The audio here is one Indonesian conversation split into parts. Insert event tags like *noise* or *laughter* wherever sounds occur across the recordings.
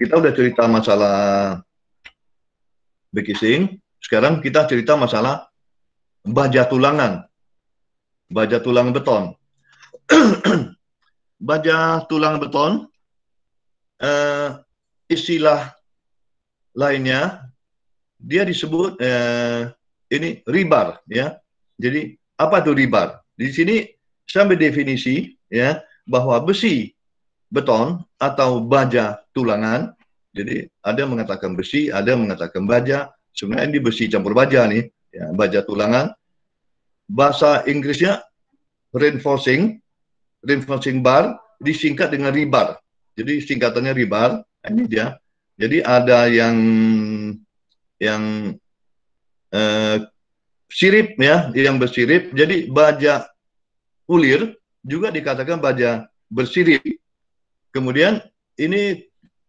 kita udah cerita masalah bekising, sekarang kita cerita masalah baja tulangan, baja tulang beton. *clears throat* baja tulang beton, eh, istilah lainnya, dia disebut eh, ini ribar, ya. Jadi apa itu ribar? Di sini sampai definisi ya bahwa besi beton atau baja tulangan. Jadi ada yang mengatakan besi, ada yang mengatakan baja. Sebenarnya ini besi campur baja nih, ya, baja tulangan. Bahasa Inggrisnya reinforcing, reinforcing bar disingkat dengan ribar. Jadi singkatannya ribar, nah, ini dia. Jadi ada yang yang eh, sirip ya, yang bersirip. Jadi baja ulir juga dikatakan baja bersirip Kemudian ini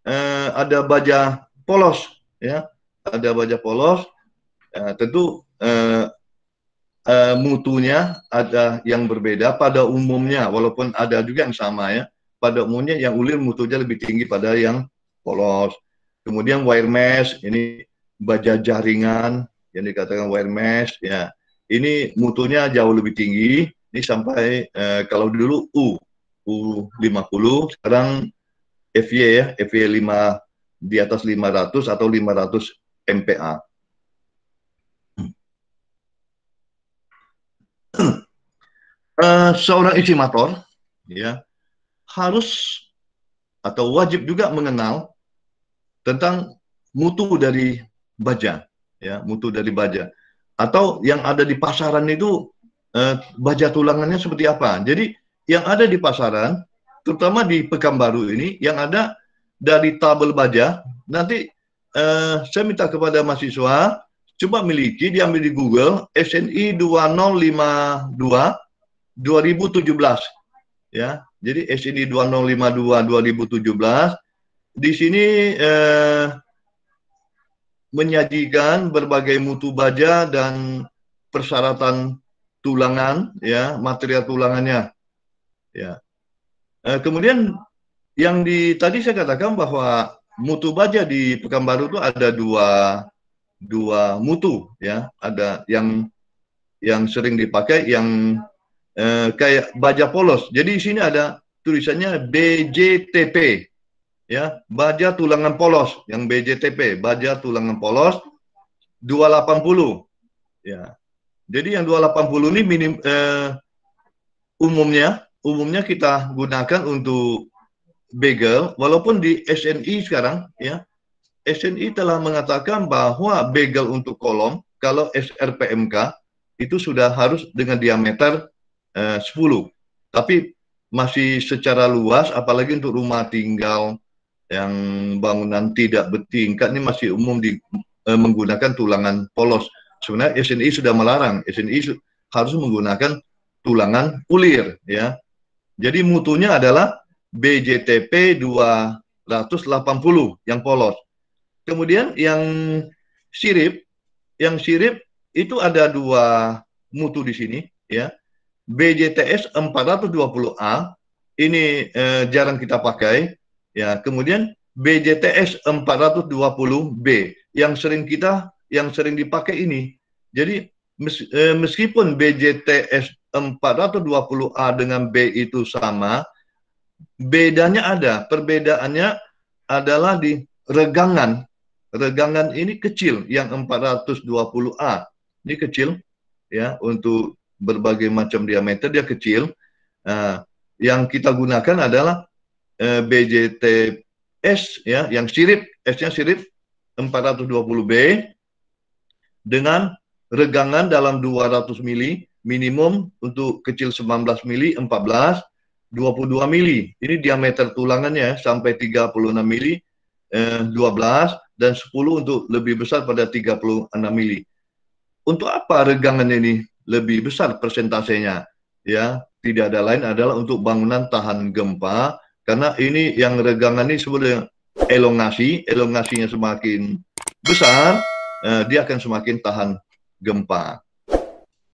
eh, ada baja polos, ya, ada baja polos. Eh, tentu eh, eh, mutunya ada yang berbeda pada umumnya, walaupun ada juga yang sama ya. Pada umumnya yang ulir mutunya lebih tinggi pada yang polos. Kemudian wire mesh ini baja jaringan yang dikatakan wire mesh ya. Ini mutunya jauh lebih tinggi, ini sampai eh, kalau dulu U 50 sekarang FY ya FY 5 di atas 500 atau 500 MPA uh, seorang estimator ya harus atau wajib juga mengenal tentang mutu dari baja ya mutu dari baja atau yang ada di pasaran itu eh, baja tulangannya seperti apa jadi yang ada di pasaran, terutama di Pekanbaru ini, yang ada dari tabel baja, nanti uh, saya minta kepada mahasiswa, coba miliki, diambil di Google, SNI 2052 2017. Ya, jadi SNI 2052 2017, di sini eh, menyajikan berbagai mutu baja dan persyaratan tulangan ya material tulangannya Ya. e, kemudian yang di tadi saya katakan bahwa mutu baja di Pekanbaru itu ada dua dua mutu ya, ada yang yang sering dipakai yang e, kayak baja polos. Jadi di sini ada tulisannya BJTP ya, baja tulangan polos yang BJTP, baja tulangan polos 280 ya. Jadi yang 280 ini minim eh, umumnya umumnya kita gunakan untuk bagel, walaupun di SNI sekarang ya, SNI telah mengatakan bahwa bagel untuk kolom kalau SRPMK itu sudah harus dengan diameter eh, 10. Tapi masih secara luas, apalagi untuk rumah tinggal yang bangunan tidak bertingkat ini masih umum di, eh, menggunakan tulangan polos. Sebenarnya SNI sudah melarang, SNI harus menggunakan tulangan ulir ya jadi mutunya adalah BJTP 280 yang polos. Kemudian yang sirip, yang sirip itu ada dua mutu di sini ya. BJTS 420A ini eh, jarang kita pakai ya. Kemudian BJTS 420B yang sering kita yang sering dipakai ini. Jadi mes, eh, meskipun BJTS 420A dengan B itu sama, bedanya ada. Perbedaannya adalah di regangan. Regangan ini kecil, yang 420A. Ini kecil, ya, untuk berbagai macam diameter, dia kecil. Nah, yang kita gunakan adalah eh, BJTS, ya, yang sirip, S-nya sirip 420B, dengan regangan dalam 200 mili, minimum untuk kecil 19 mili 14, 22 mili. Ini diameter tulangannya sampai 36 mili eh, 12 dan 10 untuk lebih besar pada 36 mili. Untuk apa regangan ini lebih besar persentasenya? Ya, tidak ada lain adalah untuk bangunan tahan gempa karena ini yang regangan ini sebenarnya elongasi, elongasinya semakin besar, eh, dia akan semakin tahan gempa.